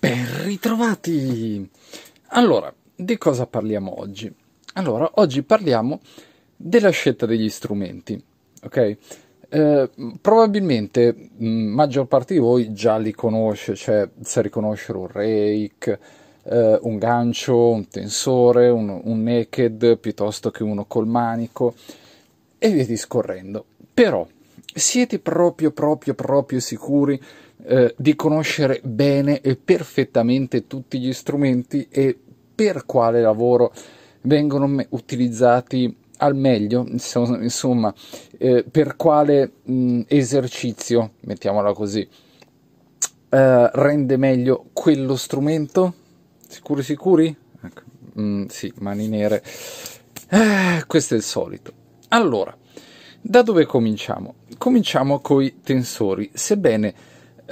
Ben ritrovati! Allora, di cosa parliamo oggi? Allora, oggi parliamo della scelta degli strumenti, ok? Eh, probabilmente mh, mm, maggior parte di voi già li conosce, cioè sa riconoscere un rake, eh, un gancio, un tensore, un, un naked piuttosto che uno col manico e via discorrendo. Però siete proprio proprio proprio sicuri eh, di conoscere bene e perfettamente tutti gli strumenti e per quale lavoro vengono utilizzati al meglio, insomma, eh, per quale mh, esercizio, mettiamola così, eh, rende meglio quello strumento? Sicuri, sicuri? Ecco. Mm, sì, mani nere. Eh, questo è il solito. Allora, da dove cominciamo? Cominciamo coi tensori, sebbene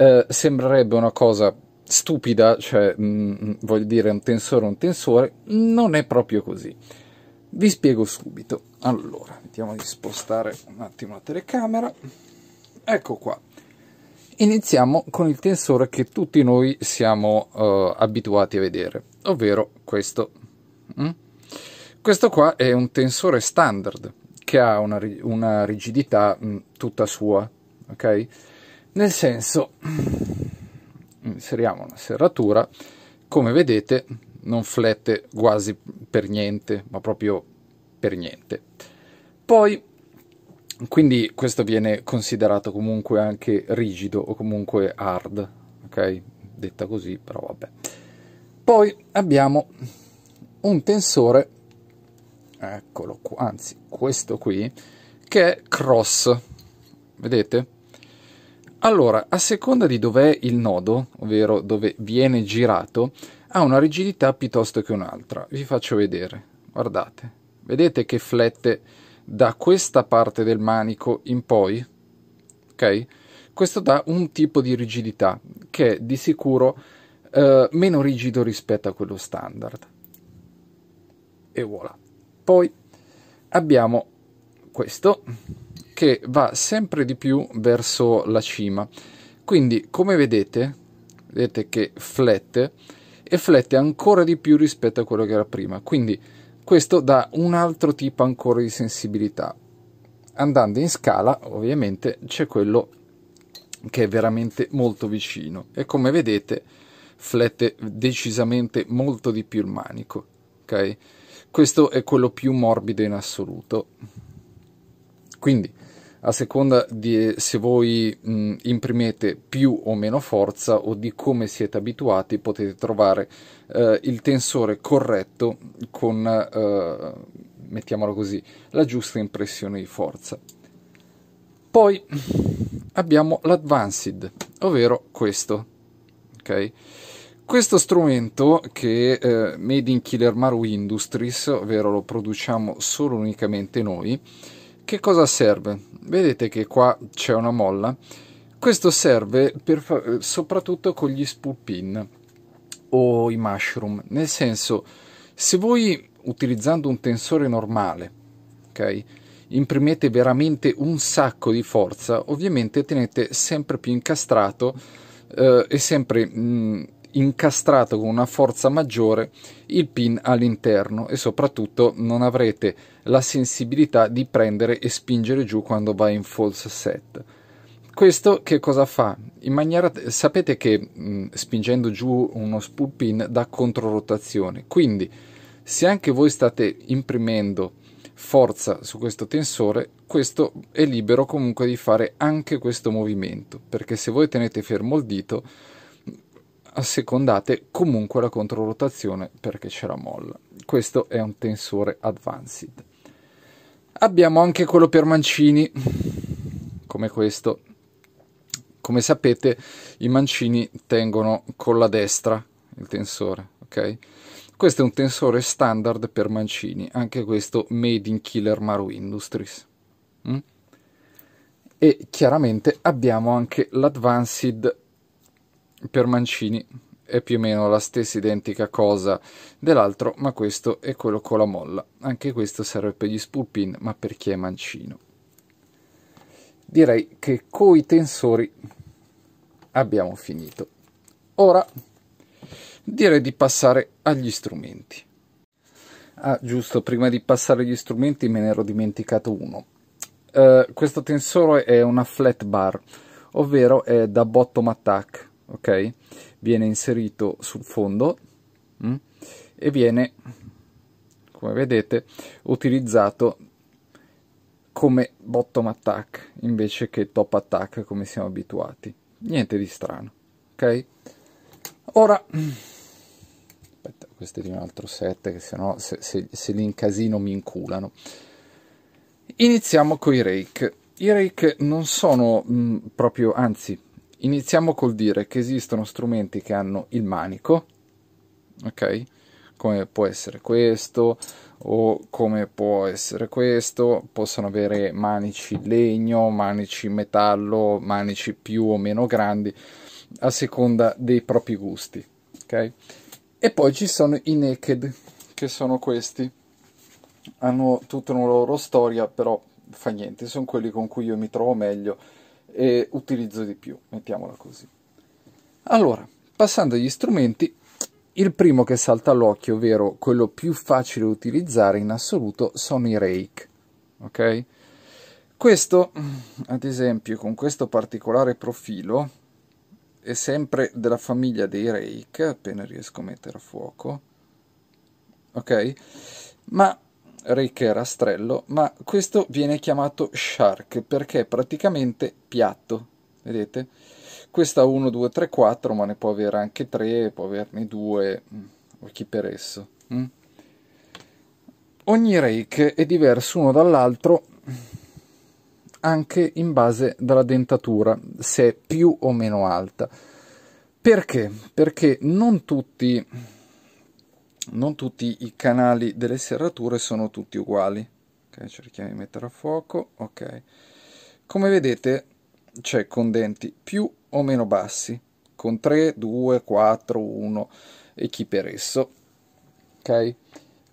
eh, sembrerebbe una cosa stupida, cioè mh, mm, mm, voglio dire un tensore un tensore, non è proprio così. Vi spiego subito. Allora, vediamo di spostare un attimo la telecamera. Ecco qua. Iniziamo con il tensore che tutti noi siamo eh, abituati a vedere, ovvero questo. Mm? Questo qua è un tensore standard che ha una, una rigidità mh, mm, tutta sua, ok? Nel senso, inseriamo una serratura, come vedete non flette quasi per niente, ma proprio per niente. Poi, quindi questo viene considerato comunque anche rigido o comunque hard, ok? Detta così, però vabbè. Poi abbiamo un tensore, eccolo qua, anzi questo qui, che è cross, vedete? Allora, a seconda di dov'è il nodo, ovvero dove viene girato, ha una rigidità piuttosto che un'altra. Vi faccio vedere, guardate. Vedete che flette da questa parte del manico in poi? Ok? Questo dà un tipo di rigidità che è di sicuro eh, meno rigido rispetto a quello standard. E voilà. Poi abbiamo questo che va sempre di più verso la cima. Quindi, come vedete, vedete che flette e flette ancora di più rispetto a quello che era prima. Quindi, questo dà un altro tipo ancora di sensibilità. Andando in scala, ovviamente, c'è quello che è veramente molto vicino e come vedete flette decisamente molto di più il manico ok questo è quello più morbido in assoluto quindi a seconda di eh, se voi mh, imprimete più o meno forza o di come siete abituati potete trovare eh, il tensore corretto con, eh, mettiamolo così, la giusta impressione di forza. Poi abbiamo l'Advanced, ovvero questo. Okay? questo strumento che eh, Made in Killer Maru Industries, ovvero lo produciamo solo unicamente noi, che cosa serve? Vedete che qua c'è una molla. Questo serve per, eh, soprattutto con gli spulpin o i mushroom, nel senso se voi utilizzando un tensore normale, ok? imprimete veramente un sacco di forza, ovviamente tenete sempre più incastrato eh, e sempre mh, mm, incastrato con una forza maggiore il pin all'interno e soprattutto non avrete la sensibilità di prendere e spingere giù quando va in false set. Questo che cosa fa? Maniera, sapete che mh, mm, spingendo giù uno spool pin dà controrotazione, quindi se anche voi state imprimendo forza su questo tensore, questo è libero comunque di fare anche questo movimento, perché se voi tenete fermo il dito assecondate comunque la controrotazione perché c'è la molla. Questo è un tensore advanced. Abbiamo anche quello per mancini, come questo. Come sapete, i mancini tengono con la destra il tensore, ok? Questo è un tensore standard per mancini, anche questo made in Killer Maru Industries. Mm? E chiaramente abbiamo anche l'Advanced per Mancini è più o meno la stessa identica cosa dell'altro, ma questo è quello con la molla. Anche questo serve per gli spulpin, ma per chi è mancino. Direi che coi tensori abbiamo finito. Ora direi di passare agli strumenti. Ah, giusto, prima di passare agli strumenti me ne ero dimenticato uno. Uh, questo tensore è una flat bar, ovvero è da bottom attack, ok? Viene inserito sul fondo mh? Mm? e viene, come vedete, utilizzato come bottom attack invece che top attack come siamo abituati. Niente di strano, ok? Ora, aspetta, questo è di un altro set che sennò se, se, se li incasino mi inculano. Iniziamo con i rake. I rake non sono mh, mm, proprio, anzi, Iniziamo col dire che esistono strumenti che hanno il manico, ok? Come può essere questo, o come può essere questo, possono avere manici legno, manici metallo, manici più o meno grandi, a seconda dei propri gusti, ok? E poi ci sono i naked, che sono questi. Hanno tutta una loro storia, però fa niente, sono quelli con cui io mi trovo meglio e utilizzo di più, mettiamola così. Allora, passando agli strumenti, il primo che salta all'occhio, ovvero quello più facile da utilizzare in assoluto, sono i rake. Ok? Questo, ad esempio, con questo particolare profilo, è sempre della famiglia dei rake, appena riesco a mettere a fuoco. Ok? Ma Rick rastrello, ma questo viene chiamato shark perché è praticamente piatto, vedete? Questo ha 1, 2, 3, 4, ma ne può avere anche 3, può averne 2, mm, o chi per esso. Mm? Ogni rake è diverso uno dall'altro anche in base alla dentatura, se è più o meno alta. Perché? Perché non tutti non tutti i canali delle serrature sono tutti uguali okay, cerchiamo di mettere a fuoco ok come vedete c'è con denti più o meno bassi con 3 2 4 1 e chi per esso ok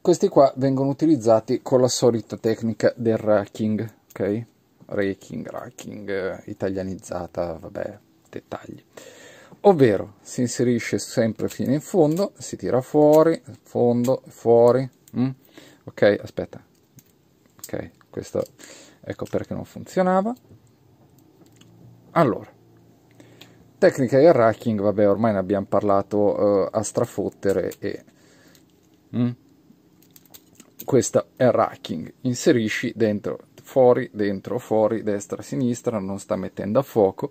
questi qua vengono utilizzati con la solita tecnica del racking ok raking racking eh, italianizzata vabbè dettagli ovvero si inserisce sempre fino in fondo, si tira fuori, fondo, fuori, mm? ok, aspetta, ok, questo ecco perché non funzionava. Allora, tecnica di racking, vabbè, ormai ne abbiamo parlato eh, a strafottere e... Mm? Questo è il racking, inserisci dentro fuori, dentro, fuori, destra, sinistra, non sta mettendo a fuoco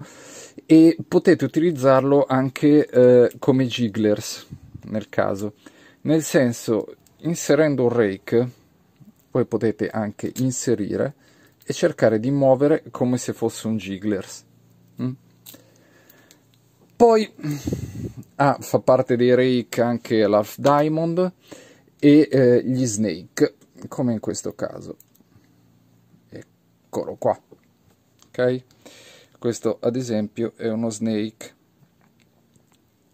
e potete utilizzarlo anche eh, come jigglers nel caso, nel senso inserendo un rake voi potete anche inserire e cercare di muovere come se fosse un jigglers. Mm? Poi ah, fa parte dei rake anche l'Half Diamond e eh, gli Snake, come in questo caso eccolo qua ok questo ad esempio è uno snake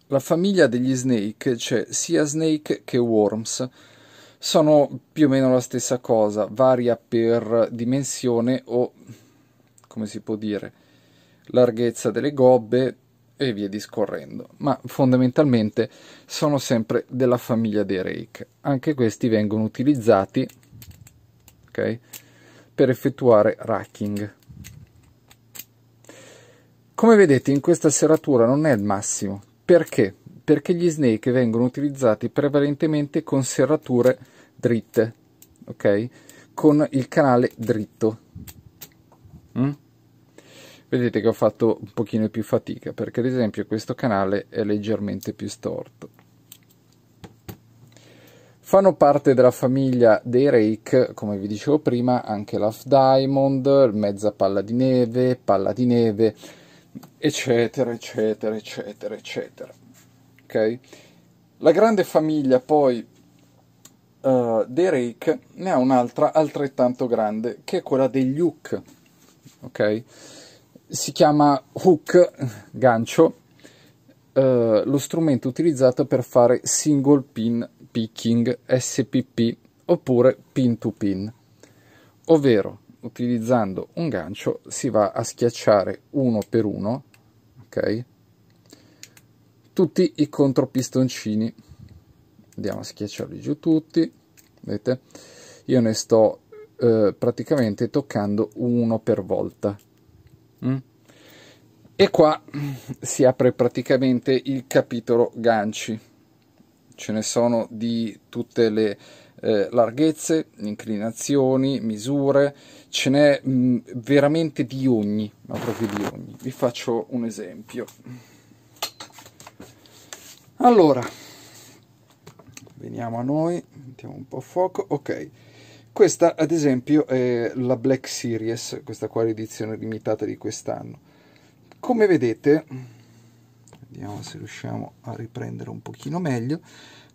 la famiglia degli snake c'è cioè sia snake che worms sono più o meno la stessa cosa varia per dimensione o come si può dire larghezza delle gobbe e via discorrendo, ma fondamentalmente sono sempre della famiglia dei rake. Anche questi vengono utilizzati okay, per effettuare racking. Come vedete in questa serratura non è il massimo, perché? Perché gli snake vengono utilizzati prevalentemente con serrature dritte, ok? Con il canale dritto. Mm? Vedete che ho fatto un pochino più fatica, perché ad esempio questo canale è leggermente più storto. Fanno parte della famiglia dei rake, come vi dicevo prima, anche l'Half Diamond, mezza palla di neve, palla di neve, eccetera, eccetera, eccetera, eccetera. Ok? La grande famiglia poi uh, dei rake ne ha un'altra altrettanto grande, che è quella degli hook. Ok? Si chiama hook, gancio, Uh, lo strumento utilizzato per fare single pin picking, SPP oppure pin to pin, ovvero utilizzando un gancio si va a schiacciare uno per uno okay, tutti i contropistoncini. Andiamo a schiacciarli giù tutti, vedete? Io ne sto eh, praticamente toccando uno per volta. Mm? E qua si apre praticamente il capitolo ganci ce ne sono di tutte le eh, larghezze, inclinazioni, misure, ce n'è mm, veramente di ogni, ma proprio di ogni. Vi faccio un esempio. Allora, veniamo a noi, mettiamo un po' fuoco, ok. Questa ad esempio è la Black Series, questa qua edizione limitata di quest'anno. Come vedete vediamo se riusciamo a riprendere un pochino meglio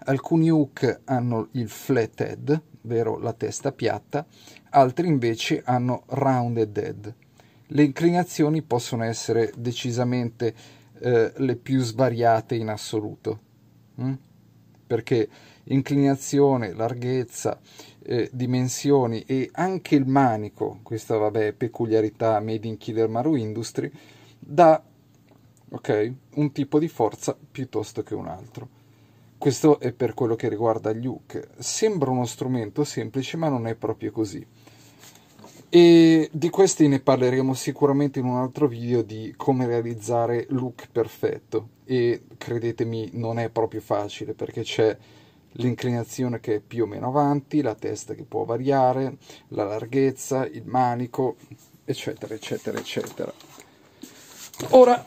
alcuni hook hanno il flat head ovvero la testa piatta altri invece hanno rounded head le inclinazioni possono essere decisamente eh, le più svariate in assoluto mm? perché inclinazione, larghezza, eh, dimensioni e anche il manico, questa vabbè peculiarità made in Killer Maru Industry, dà ok? Un tipo di forza piuttosto che un altro. Questo è per quello che riguarda gli hook. Sembra uno strumento semplice, ma non è proprio così. E di questi ne parleremo sicuramente in un altro video di come realizzare look perfetto. E credetemi, non è proprio facile perché c'è l'inclinazione che è più o meno avanti, la testa che può variare, la larghezza, il manico, eccetera, eccetera, eccetera ora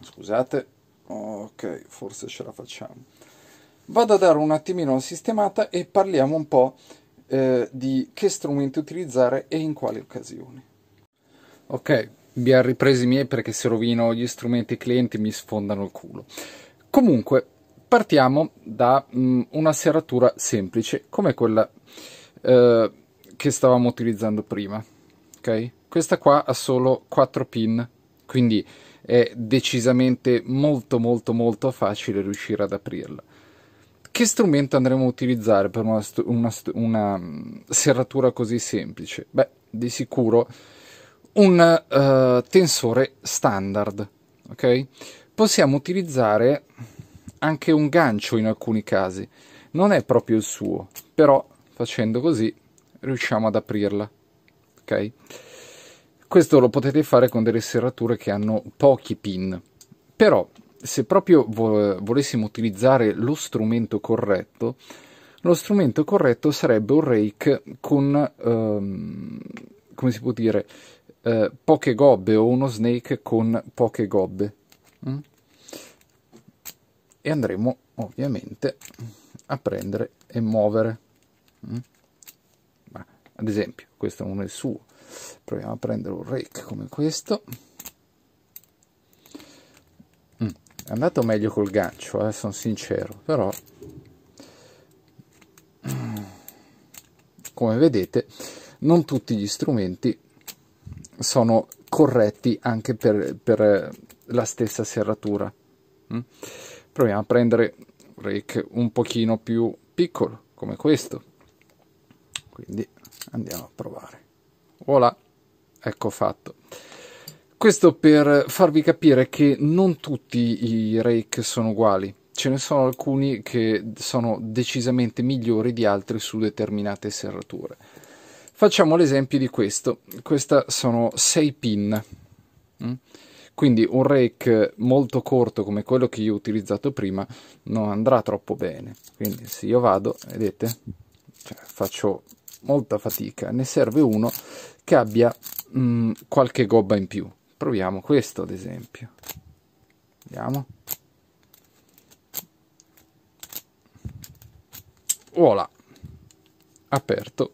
scusate ok forse ce la facciamo vado a dare un attimino una sistemata e parliamo un po' eh, di che strumenti utilizzare e in quali occasioni ok vi ha ripreso i miei perché se rovino gli strumenti clienti mi sfondano il culo comunque partiamo da mh, mm, una serratura semplice come quella eh, che stavamo utilizzando prima ok? Questa qua ha solo 4 pin, quindi è decisamente molto molto molto facile riuscire ad aprirla. Che strumento andremo a utilizzare per una, una, una mm, serratura così semplice? Beh, di sicuro un uh, tensore standard, ok? Possiamo utilizzare anche un gancio in alcuni casi, non è proprio il suo, però facendo così riusciamo ad aprirla ok? Questo lo potete fare con delle serrature che hanno pochi pin, però se proprio vo volessimo utilizzare lo strumento corretto, lo strumento corretto sarebbe un rake con, ehm, come si può dire, eh, poche gobbe o uno snake con poche gobbe. Mm? E andremo ovviamente a prendere e muovere. Mm? ad esempio questo non è il suo proviamo a prendere un rake come questo mm, è andato meglio col gancio eh, sono sincero però come vedete non tutti gli strumenti sono corretti anche per, per eh, la stessa serratura mm? proviamo a prendere un rake un pochino più piccolo come questo quindi Andiamo a provare. Voilà, ecco fatto. Questo per farvi capire che non tutti i rake sono uguali, ce ne sono alcuni che sono decisamente migliori di altri su determinate serrature. Facciamo l'esempio di questo, questa sono 6 pin, mm? quindi un rake molto corto come quello che io ho utilizzato prima non andrà troppo bene, quindi se io vado, vedete, cioè, faccio molta fatica, ne serve uno che abbia mh, mm, qualche gobba in più. Proviamo questo ad esempio. Vediamo. Voilà, aperto.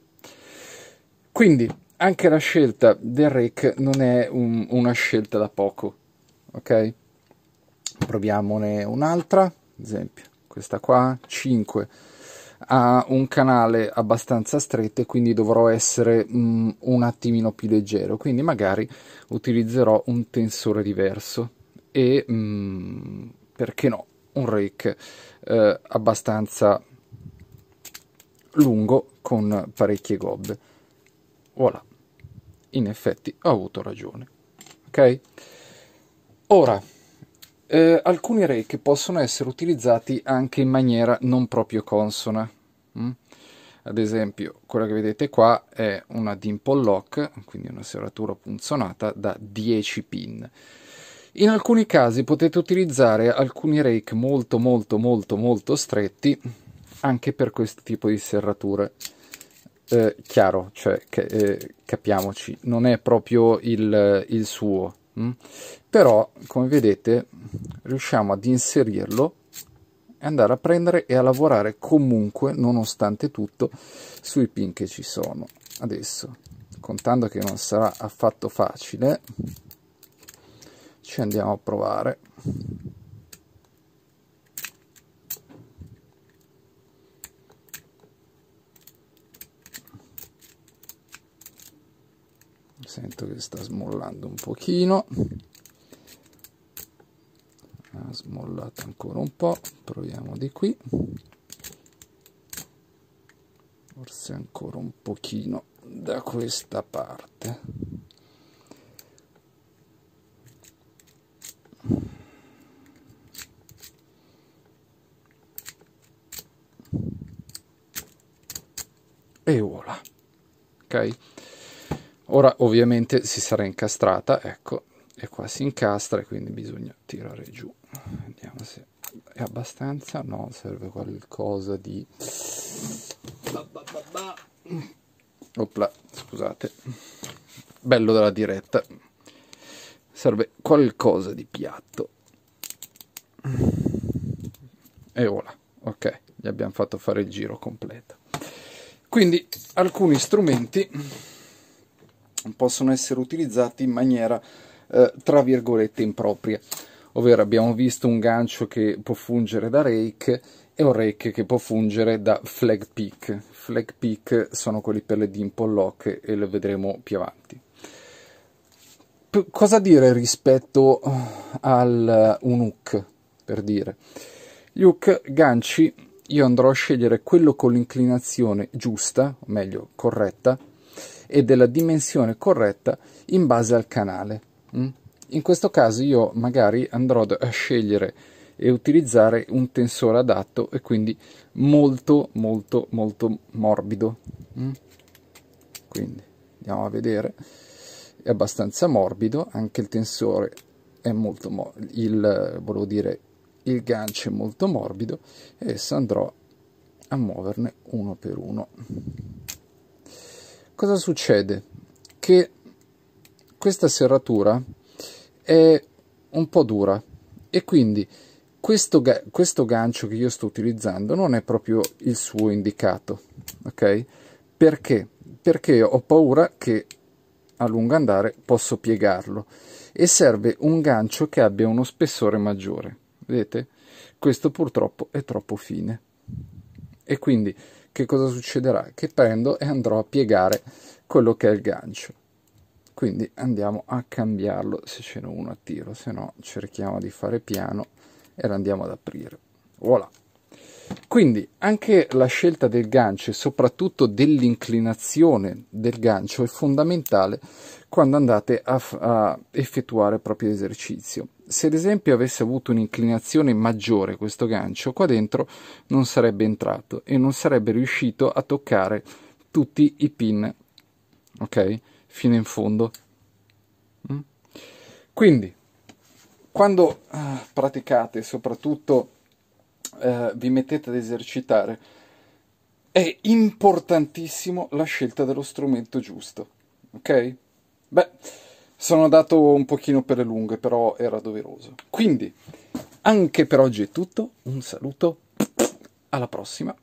Quindi anche la scelta del rec non è un, una scelta da poco, ok? Proviamone un'altra, ad esempio questa qua, 5 ha un canale abbastanza stretto e quindi dovrò essere mh, mm, un attimino più leggero, quindi magari utilizzerò un tensore diverso e mh, mm, perché no, un rake eh, abbastanza lungo con parecchie gobbe. Voilà, in effetti ho avuto ragione. Ok? Ora, eh, alcuni rake possono essere utilizzati anche in maniera non proprio consona. Mm? Ad esempio, quella che vedete qua è una dimple lock, quindi una serratura punzonata da 10 pin. In alcuni casi potete utilizzare alcuni rake molto molto molto molto stretti anche per questo tipo di serrature. Eh, chiaro, cioè, eh, capiamoci, non è proprio il, il suo, mh? Mm? però come vedete riusciamo ad inserirlo e andare a prendere e a lavorare comunque, nonostante tutto, sui pin che ci sono. Adesso, contando che non sarà affatto facile, ci andiamo a provare. sento che sta smollando un pochino Ah, smollata ancora un po' proviamo di qui forse ancora un pochino da questa parte e voilà ok ora ovviamente si sarà incastrata ecco e qua si incastra e quindi bisogna tirare giù vediamo se è abbastanza no serve qualcosa di opla scusate bello della diretta serve qualcosa di piatto e voilà ok gli abbiamo fatto fare il giro completo quindi alcuni strumenti possono essere utilizzati in maniera eh, tra virgolette improprie. Ovvero abbiamo visto un gancio che può fungere da rake e un rake che può fungere da flag pick. Flag peak sono quelli per le dimple lock e lo vedremo più avanti. P cosa dire rispetto al un hook, per dire? Gli hook ganci io andrò a scegliere quello con l'inclinazione giusta, o meglio corretta, e della dimensione corretta in base al canale. Mm? In questo caso io magari andrò a scegliere e utilizzare un tensore adatto e quindi molto molto molto morbido. Mm? Quindi andiamo a vedere, è abbastanza morbido, anche il tensore è molto morbido, volevo dire il gancio è molto morbido e adesso andrò a muoverne uno per uno. Cosa succede? Che questa serratura è un po' dura e quindi questo, questo gancio che io sto utilizzando non è proprio il suo indicato, ok? Perché? Perché ho paura che a lungo andare posso piegarlo e serve un gancio che abbia uno spessore maggiore. Vedete? Questo purtroppo è troppo fine. E quindi che cosa succederà? Che prendo e andrò a piegare quello che è il gancio quindi andiamo a cambiarlo se ce n'è uno a tiro se no cerchiamo di fare piano e lo andiamo ad aprire voilà quindi anche la scelta del gancio e soprattutto dell'inclinazione del gancio è fondamentale quando andate a, a, effettuare proprio l'esercizio. Se ad esempio avesse avuto un'inclinazione maggiore questo gancio, qua dentro non sarebbe entrato e non sarebbe riuscito a toccare tutti i pin. Ok? fino in fondo. Mm? Quindi, quando ah, praticate, soprattutto eh, vi mettete ad esercitare, è importantissimo la scelta dello strumento giusto. Ok? Beh, sono andato un pochino per le lunghe, però era doveroso. Quindi, anche per oggi è tutto. Un saluto, alla prossima.